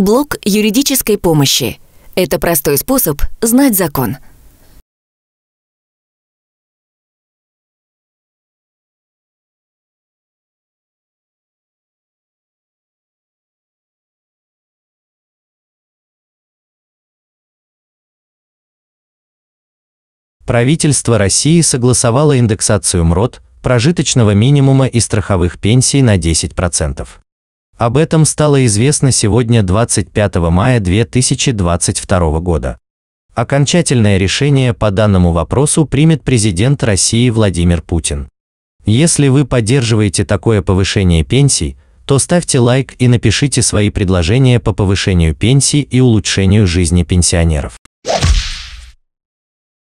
Блок юридической помощи. Это простой способ знать закон. Правительство России согласовало индексацию МРОД, прожиточного минимума и страховых пенсий на 10%. Об этом стало известно сегодня 25 мая 2022 года. Окончательное решение по данному вопросу примет президент России Владимир Путин. Если вы поддерживаете такое повышение пенсий, то ставьте лайк и напишите свои предложения по повышению пенсий и улучшению жизни пенсионеров.